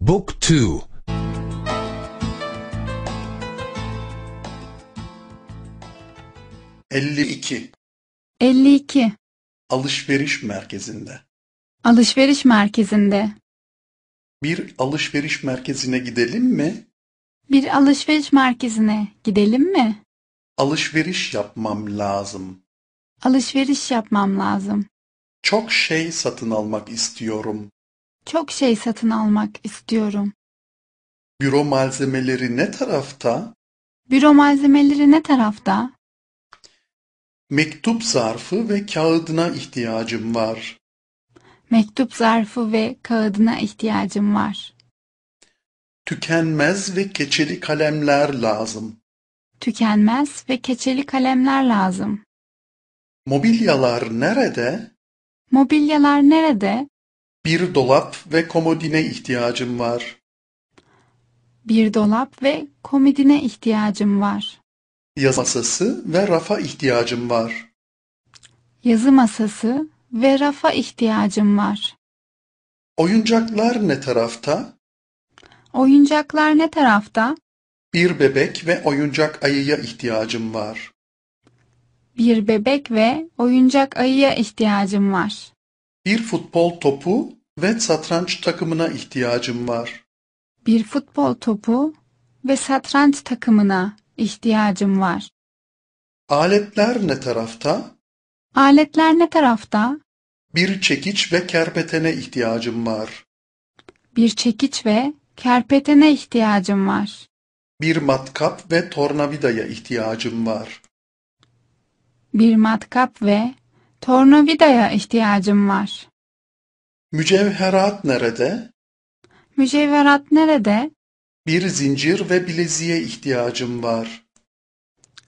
Book 2 52 52 Alışveriş merkezinde Alışveriş merkezinde Bir alışveriş merkezine gidelim mi? Bir alışveriş merkezine gidelim mi? Alışveriş yapmam lazım. Alışveriş yapmam lazım. Çok şey satın almak istiyorum. Çok şey satın almak istiyorum. Büro malzemeleri ne tarafta? Büro malzemeleri ne tarafta? Mektup zarfı ve kağıdına ihtiyacım var. Mektup zarfı ve kağıdına ihtiyacım var. Tükenmez ve keçeli kalemler lazım. Tükenmez ve keçeli kalemler lazım. Mobilyalar nerede? Mobilyalar nerede? Bir dolap ve komodine ihtiyacım var. Bir dolap ve komodine ihtiyacım var. Yazı masası ve rafa ihtiyacım var. Yazı masası ve rafa ihtiyacım var. Oyuncaklar ne tarafta? Oyuncaklar ne tarafta? Bir bebek ve oyuncak ayıya ihtiyacım var. Bir bebek ve oyuncak ayıya ihtiyacım var. Bir futbol topu ve satranç takımına ihtiyacım var. Bir futbol topu ve satranç takımına ihtiyacım var. Aletler ne tarafta? Aletler ne tarafta? Bir çekiç ve kerpetene ihtiyacım var. Bir çekiç ve kerpetene ihtiyacım var. Bir matkap ve tornavidaya ihtiyacım var. Bir matkap ve tornavidaya ihtiyacım var. Mücevherat nerede? Mücevherat nerede? Bir zincir ve bileziğe ihtiyacım var.